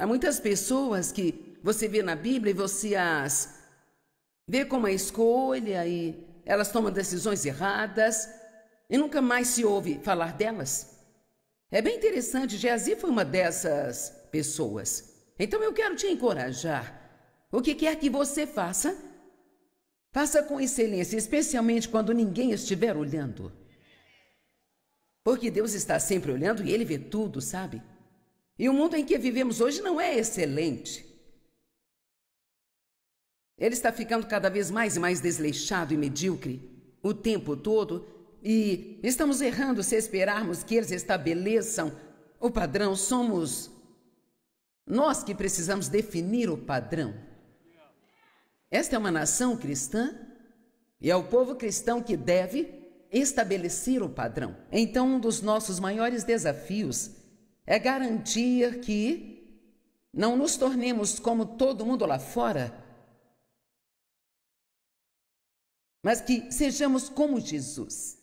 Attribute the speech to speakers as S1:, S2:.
S1: Há muitas pessoas que você vê na Bíblia e você as vê com uma escolha e elas tomam decisões erradas e nunca mais se ouve falar delas. É bem interessante, Geazi foi uma dessas pessoas. Então eu quero te encorajar. O que quer que você faça, faça com excelência, especialmente quando ninguém estiver olhando. Porque Deus está sempre olhando e Ele vê tudo, sabe? E o mundo em que vivemos hoje não é excelente. Ele está ficando cada vez mais e mais desleixado e medíocre o tempo todo, e estamos errando se esperarmos que eles estabeleçam o padrão. Somos nós que precisamos definir o padrão. Esta é uma nação cristã e é o povo cristão que deve estabelecer o padrão. Então, um dos nossos maiores desafios é garantia que não nos tornemos como todo mundo lá fora, mas que sejamos como Jesus.